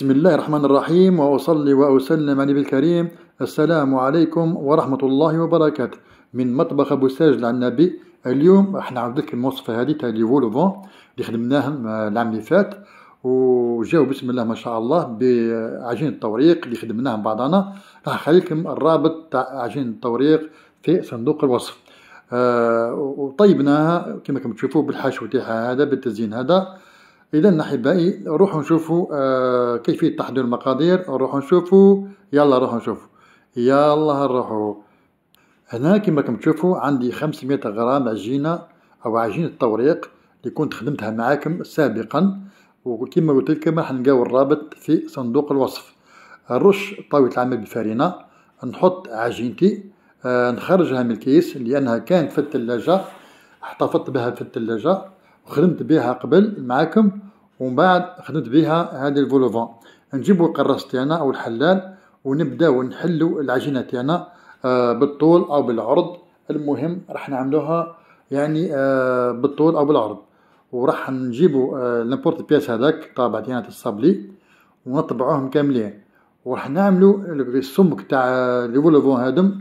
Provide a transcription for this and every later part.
بسم الله الرحمن الرحيم وأصلي وأسلم على النبي الكريم السلام عليكم ورحمة الله وبركاته من مطبخ أبو ساجد على النبي اليوم راح نعاود لك الموصفة هذه تاع لي فولوفون اللي خدمناهم العام اللي فات وجاو بسم الله ما شاء الله بعجين التوريق اللي خدمناهم بعضنا راح نخليكم الرابط تاع عجين التوريق في صندوق الوصف آه وطيبناها كما كم تشوفوا بالحشو تاعها هذا بالتزيين هذا إذا أحبائي روحوا نشوفوا آه، كيفية تحضير المقادير روحوا نشوفوا يلا روحوا نشوفوا يلا نروحوا هنا كما راكم تشوفوا عندي 500 غرام عجينة أو عجينة طوريق اللي كنت خدمتها معاكم سابقا وكما قلت لكم راح نلقاو الرابط في صندوق الوصف نرش طاولة العمل بالفارينة نحط عجينتي آه، نخرجها من الكيس لأنها كانت في الثلاجة احتفظت بها في الثلاجة وخدمت بها قبل معاكم ومن بعد خدمت بها هذه الفولوفون نجيبو القراص تاعنا أو الحلال ونبداو نحلو العجينة تاعنا آه، بالطول أو بالعرض المهم راح نعملوها يعني آه، بالطول أو بالعرض وراح نجيبو آه، لامبورت بياس هذاك طابع تاعنا الصابلي ونطبعوهم كاملين وراح نعملو السمك تاع الفولوفون هادم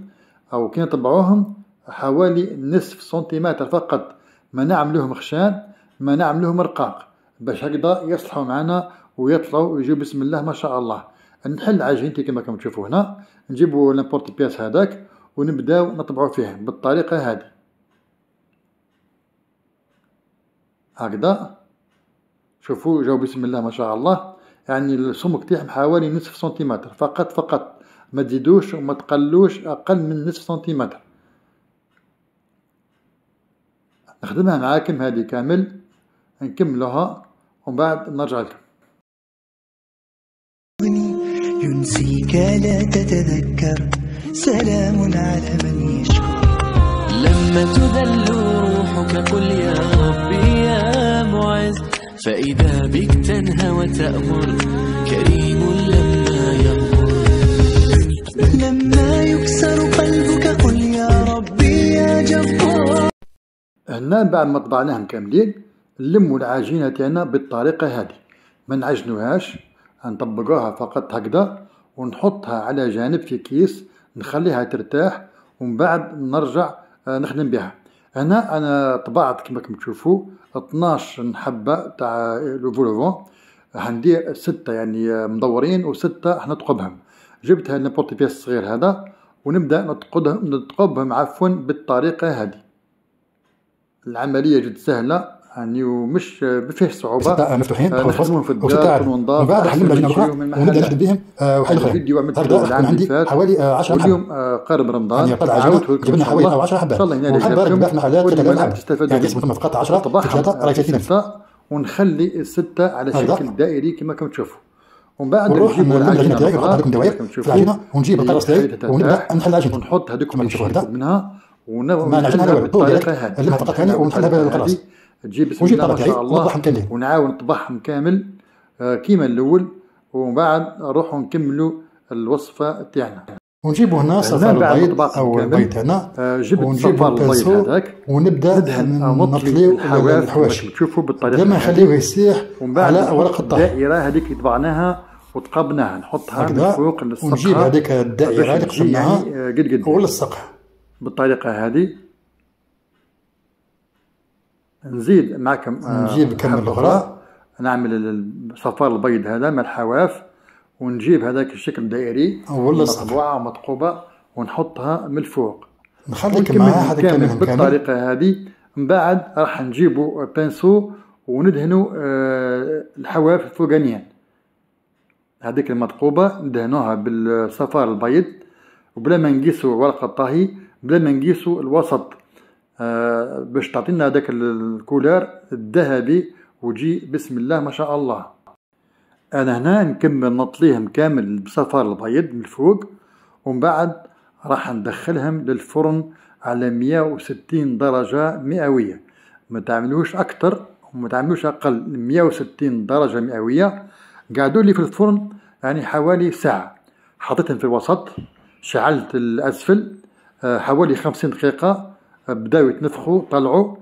أو كي نطبعوهم حوالي نصف سنتيمتر فقط ما نعملوهم خشان ما نعملوهم رقاق باش هكذا يصلحوا معنا ويطلعوا ويجيو بسم الله ما شاء الله نحل عجينتي كما راكم تشوفوا هنا نجيبوا لامبورت بياس هذاك ونبداو نطبعوا فيه بالطريقه هذه هكذا شوفوا جاو بسم الله ما شاء الله يعني السمك تاعهم حوالي نصف سنتيمتر فقط فقط ما تزيدوش وما تقلوش اقل من نصف سنتيمتر نخدمها معاكم هذه كامل نكملوها ومن بعد نرجع لكم ينسيك لا تتذكر سلام على من يشكر لما تذل روحك قل يا ربي يا معز فإذا بك تنهى وتأمر كريم لما يغفر لما يكسر قلبك قل يا ربي يا جبار هنا بعد ما طبعناهم كاملين نلموا العجينة تاعنا بالطريقة هذه ما نعجنوهاش نطبقوها فقط هكذا ونحطها على جانب في كيس نخليها ترتاح ومن بعد نرجع آه، نخدم بها هنا انا طبعت كما راكم تشوفوا 12 حبه تاع لو فولوفون عندي سته يعني آه، مدورين وسته احنا نتقبهم جبت هذا لابورتي بيس الصغير هذا ونبدا نتقبهم نتقبهم عفوا بالطريقه هذه العمليه جد سهله يعني ومش فيه ستة مفتوحين آه، نخدمهم في الدار ونضاف من بعد حل لجنه الاخرى ونبدا نخدم بهم وحل اخرى فيديو عملت كان عندي حوالي 10 آه، حبات اليوم آه، قارب رمضان يعني قطع عجله جبنا حوالي 10 حبات ان شاء الله هنا اللي في محلات يعني تسمى فقط 10 ثلاثه راهي 30 ونخلي السته على شكل دائري كما كنتم تشوفوا ومن بعد نروح العجينه تاعي نحط هذوك الدوائر في العجينه ونجيب القرص تاعي ونبدا نحل العجينه ونحط هذوك اللي منها العجينه بالطريقه هذه نلمها فقط هنا ونحلها بالقرص تجيب بسم الله ما شاء إيه، الله ونعاون طبعهم كامل آه، كيما الاول ومن بعد نروحوا نكملوا الوصفه تاعنا ونجيبوا هنا آه، آه، صفار البيض او البيض هنا ونجيبوا ونبدا نطليو الحواشي تشوفوا بالطريقه لما نخليوه يسيح على اوراق الطهي الدائره هذيك اللي طبعناها وتقبناها نحطها من فوق للسقف ونجيب هذيك الدائره اللي قسمناها يعني قد قد ولصقها بالطريقه هذه نزيد معكم نجيب كم اخرى نعمل الصفار البيض هذا مع الحواف ونجيب هذاك الشكل الدائري ولا مطبوعه ومثقوبه ونحطها من الفوق نخليك معاه هذا بالطريقه هذه من بعد راح نجيبوا بانسو وندهنوا آه، الحواف الفوقانيه هذيك المثقوبه ندهنوها بالصفار البيض وبلا ما نقيسوا ورقه الطهي بلا ما نقيسوا الوسط آه، باش تعطينا هذاك الكولار الذهبي وتجي بسم الله ما شاء الله انا هنا نكمل نطليهم كامل بصفار البيض من الفوق ومن بعد راح ندخلهم للفرن على 160 درجة مئوية ما تعملوش أكتر وما تعملوش أقل 160 درجة مئوية قعدوا لي في الفرن يعني حوالي ساعة حطيتهم في الوسط شعلت الأسفل آه، حوالي 50 دقيقة بداو يتنفخوا طلعوا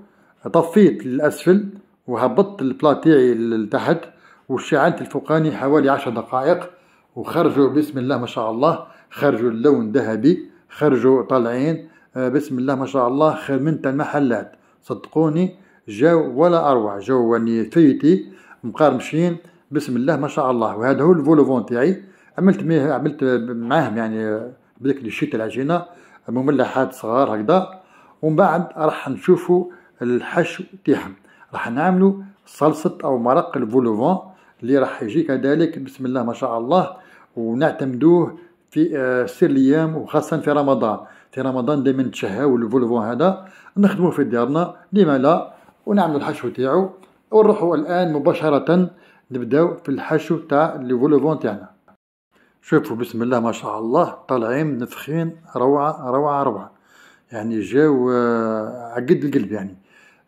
طفيت للأسفل وهبطت البلا تاعي لتحت وشعلت الفوقاني حوالي عشر دقائق وخرجوا بسم الله ما شاء الله خرجوا اللون ذهبي خرجوا طالعين آه، بسم الله ما شاء الله خير من المحلات صدقوني جاو ولا اروع جاو واني فيتي مقارمشين بسم الله ما شاء الله وهذا هو الفولوفون تاعي عملت عملت معاهم يعني بديك الشيت العجينه مملحات صغار هكذا ومن بعد راح نشوفوا الحشو تاعهم راح نعملوا صلصة أو مرق الفولوفون اللي راح يجي كذلك بسم الله ما شاء الله ونعتمدوه في آه، سير الايام وخاصه في رمضان في رمضان دائما نتشهاو الفولوفون هذا نخدموه في ديارنا لما لا ونعملوا الحشو تاعو ونروحوا الان مباشره نبداو في الحشو تاع الفولوفون تاعنا شوفوا بسم الله ما شاء الله طالعين نفخين روعه روعه روعه يعني جاو آه، عقد القلب يعني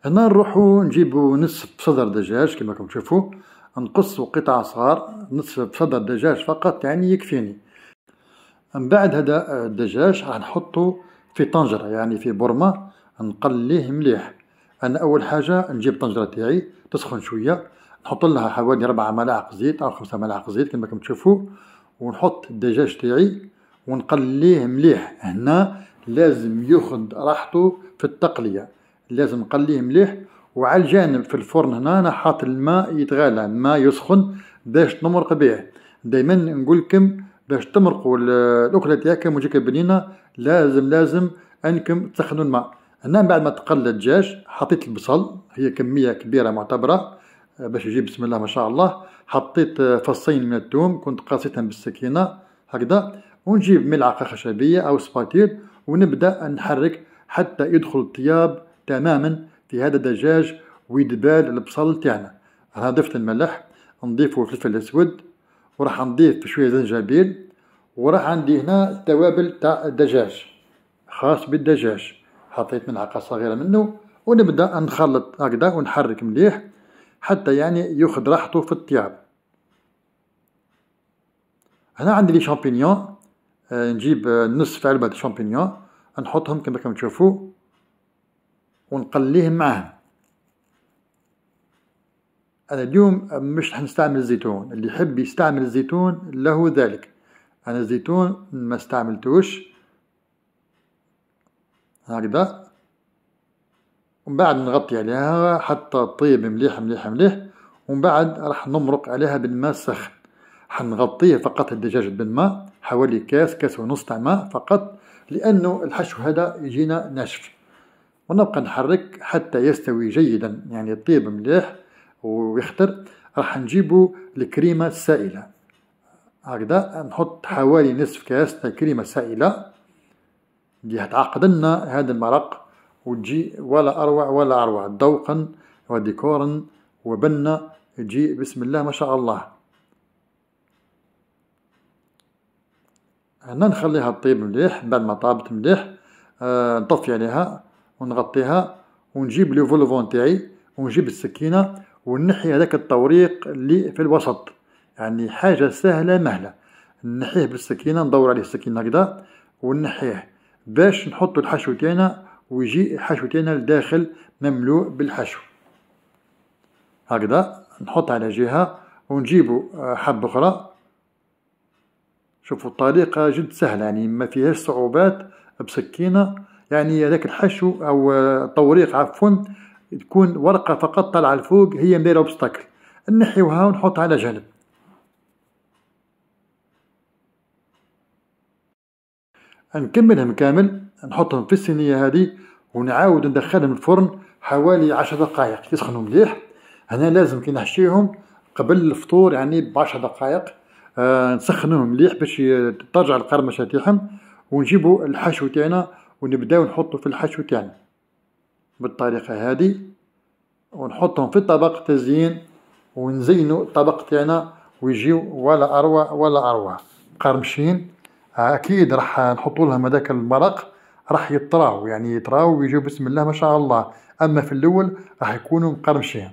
هنا نروحو نجيبو نصف صدر دجاج كما راكم تشوفو نقصو قطع صغار نصف صدر دجاج فقط يعني يكفيني من بعد هذا آه، الدجاج راح نحطو في طنجرة يعني في برمة نقليه مليح أنا أول حاجة نجيب طنجره تاعي تسخن شوية نحط لها حوالي ربعة ملاعق زيت أو خمسة ملاعق زيت كما راكم تشوفو ونحط الدجاج تاعي ونقليه مليح هنا لازم ياخد راحته في التقلية لازم نقليه مليح وعلى الجانب في الفرن هنا أنا حاط الماء يتغلى الماء يسخن باش نمرق به دايما نقولكم باش تمرقوا الأكلة تاعكم وتجيك بنينة لازم لازم أنكم تسخنوا الماء هنا بعد ما تقلى الدجاج حطيت البصل هي كمية كبيرة معتبرة باش يجي بسم الله ما شاء الله حطيت فصين من الثوم كنت قاصيتهم بالسكينة هكذا ونجيب ملعقة خشبية أو سباتيل ونبدأ نحرك حتى يدخل الطياب تماما في هذا الدجاج ويدبال البصل تاعنا أنا ضفت الملح نضيفه الفلفل الأسود وراح نضيف شوية زنجبيل وراح عندي هنا التوابل تاع الدجاج خاص بالدجاج حطيت ملعقة صغيرة منه ونبدأ نخلط هكذا ونحرك مليح حتى يعني ياخذ راحته في الطياب هنا عندي لي شامبينيون آه، نجيب آه، نصف علبة شامبينيون نحطهم كما راكم تشوفوا ونقليهم معاه أنا اليوم مش نستعمل الزيتون اللي يحب يستعمل الزيتون له ذلك أنا الزيتون ما استعملتوش هكذا ومن بعد نغطي عليها حتى طيب مليح مليح مليح ومن بعد راح نمرق عليها بالماء السخن حنغطيه فقط الدجاج بالماء حوالي كاس كاس ونص تاع ماء فقط لأنه الحشو هذا يجينا ناشف ونبقى نحرك حتى يستوي جيدا يعني يطيب مليح ويخطر راح نجيبو الكريمة السائلة هكذا نحط حوالي نصف كاس تاع كريمة سائلة اللي هتعقد لنا هذا المرق وتجي ولا أروع ولا أروع ذوقا وديكورا وبنا يجي بسم الله ما شاء الله هنا نخليها طيب مليح بعد ما طابت مليح آه، نطفي عليها ونغطيها ونجيب لو فولفون تاعي ونجيب السكينه ونحي هذاك التوريق اللي في الوسط يعني حاجه سهله مهله نحيه بالسكينه ندور عليه السكينه هكذا ونحيه باش نحط الحشو تاعنا ويجي الحشو تاعنا لداخل مملوء بالحشو هكذا نحط على جهه ونجيبو آه، حبه اخرى شوفوا الطريقة جد سهلة يعني ما فيهاش صعوبات بسكينة يعني هذاك الحشو أو الطوريق عفوا تكون ورقة فقط طالعة لفوق هي مدايرة أوبستاكل نحيوها ونحطها على جنب نكملهم كامل نحطهم في الصينية هذه ونعاود ندخلهم الفرن حوالي عشر دقائق يسخنوا مليح هنا لازم كي نحشيهم قبل الفطور يعني بعشر دقائق نسخنوهم مليح باش ترجع القرمشة تاعهم ونجيبو الحشو تاعنا ونبداو نحطو في الحشو تاعنا بالطريقة هذه ونحطهم في طبق تزيين ونزينو الطبق تاعنا ويجيو ولا أروع ولا أروع مقرمشين أكيد راح نحطو لهم هذاك المرق راح يطراو يعني يطراو ويجيو بسم الله ما شاء الله أما في الأول راح يكونوا مقرمشين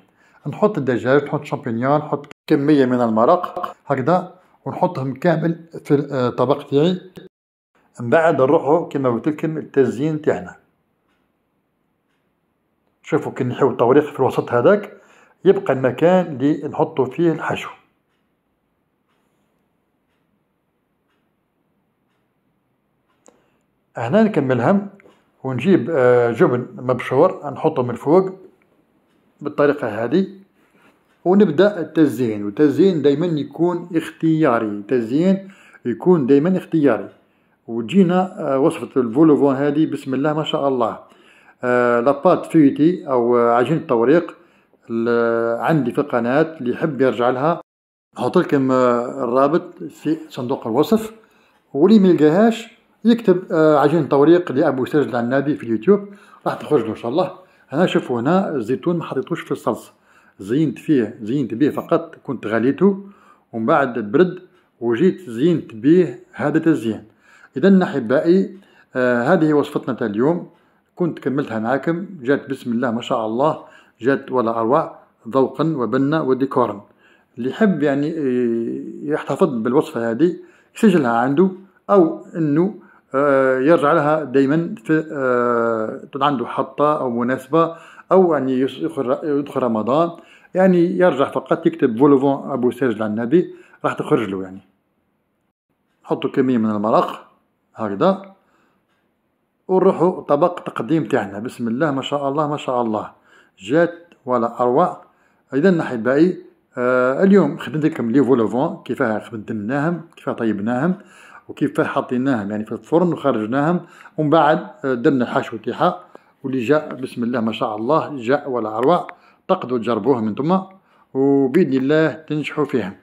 نحط الدجاج نحط شامبينيون نحط كمية من المرق هكذا ونحطهم كامل في الطبق آه، تاعي من بعد نروحو كيما قلت لكم التزيين تاعنا شوفوا كي نحيو الطوريق في الوسط هذاك يبقى المكان اللي نحطو فيه الحشو هنا نكملهم ونجيب آه، جبن مبشور نحطه من فوق بالطريقة هذه ونبدأ التزيين والتزيين دايما يكون اختياري تزيين يكون دايما اختياري وتجينا آه، وصفة الفولوفون هذه بسم الله ما شاء الله آه لاباط فيتي أو عجينة التوريق عندي في القناة اللي يحب يرجع لها نحط لكم آه، الرابط في صندوق الوصف واللي ما يلقاهاش يكتب آه، عجين توريق لابو سجد العنابي في اليوتيوب راح تخرج له ان شاء الله هنا شوفوا هنا الزيتون ما حطيتوش في الصلصه زينت فيه زينت به فقط كنت غليته ومن بعد برد وجيت زينت به هذا التزيين إذا أحبائي آه هذه وصفتنا تاع اليوم كنت كملتها معاكم جات بسم الله ما شاء الله جات ولا أروع ذوقا وبنا وديكورا اللي يحب يعني آه، يحتفظ بالوصفة هذه يسجلها عنده أو أنه آه، يرجع لها دائما في آه، عنده حطة أو مناسبة أو أن يعني يدخل رمضان يعني يرجع فقط يكتب فولوفون أبو سيرج للنبي راح تخرج له يعني حطوا كمية من المرق هكذا ونروحوا طبق تقديم تاعنا بسم الله ما شاء الله ما شاء الله جات ولا أروع إذا أحبائي آه اليوم خدمت لكم لي فولوفون كيفاه خدمناهم كيفاه طيبناهم وكيفاه حطيناهم يعني في الفرن وخرجناهم ومن بعد آه، درنا الحشو تاعها واللي جاء بسم الله ما شاء الله جاء والعروة تقدروا من ثم وبإذن الله تنجحوا فيها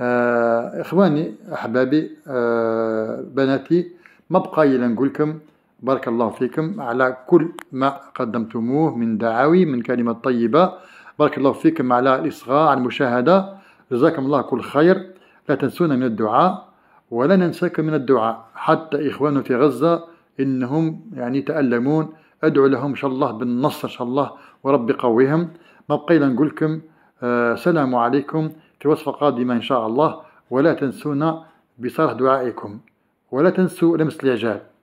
آه إخواني أحبابي آه بناتي ما بقى إلا نقول لكم بارك الله فيكم على كل ما قدمتموه من دعاوي من كلمة طيبة بارك الله فيكم على الإصغاء على المشاهدة جزاكم الله كل خير لا تنسونا من الدعاء ولا ننساكم من الدعاء حتى إخواننا في غزة إنهم يعني تألمون ادعو لهم ان شاء الله بالنصر ان شاء الله وربي قويهم ما بقينا نقول لكم السلام آه، عليكم في وصفه قادمه ان شاء الله ولا تنسونا بصرح دعائكم ولا تنسوا لمس الاعجاب